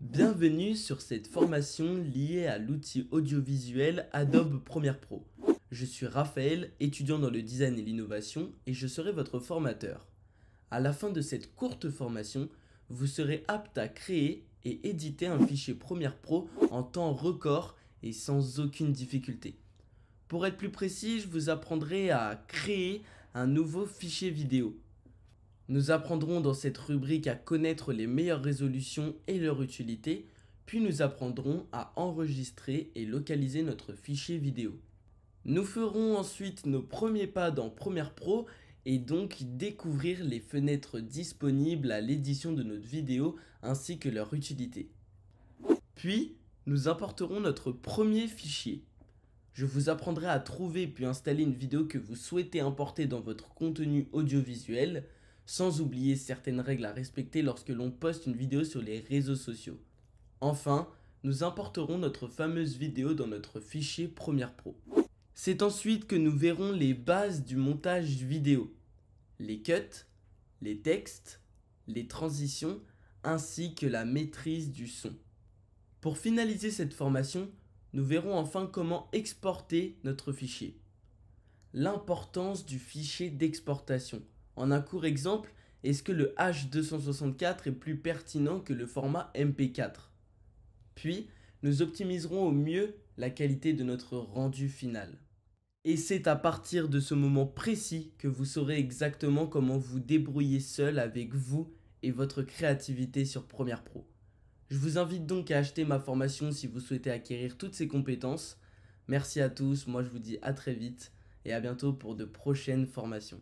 Bienvenue sur cette formation liée à l'outil audiovisuel Adobe Premiere Pro. Je suis Raphaël, étudiant dans le design et l'innovation, et je serai votre formateur. À la fin de cette courte formation, vous serez apte à créer et éditer un fichier Premiere Pro en temps record et sans aucune difficulté. Pour être plus précis, je vous apprendrai à créer un nouveau fichier vidéo. Nous apprendrons dans cette rubrique à connaître les meilleures résolutions et leur utilité, puis nous apprendrons à enregistrer et localiser notre fichier vidéo. Nous ferons ensuite nos premiers pas dans Premiere Pro et donc découvrir les fenêtres disponibles à l'édition de notre vidéo ainsi que leur utilité. Puis, nous importerons notre premier fichier. Je vous apprendrai à trouver puis installer une vidéo que vous souhaitez importer dans votre contenu audiovisuel, sans oublier certaines règles à respecter lorsque l'on poste une vidéo sur les réseaux sociaux. Enfin, nous importerons notre fameuse vidéo dans notre fichier Premiere Pro. C'est ensuite que nous verrons les bases du montage vidéo. Les cuts, les textes, les transitions, ainsi que la maîtrise du son. Pour finaliser cette formation, nous verrons enfin comment exporter notre fichier. L'importance du fichier d'exportation. En un court exemple, est-ce que le H264 est plus pertinent que le format MP4 Puis, nous optimiserons au mieux la qualité de notre rendu final. Et c'est à partir de ce moment précis que vous saurez exactement comment vous débrouiller seul avec vous et votre créativité sur Premiere Pro. Je vous invite donc à acheter ma formation si vous souhaitez acquérir toutes ces compétences. Merci à tous, moi je vous dis à très vite et à bientôt pour de prochaines formations.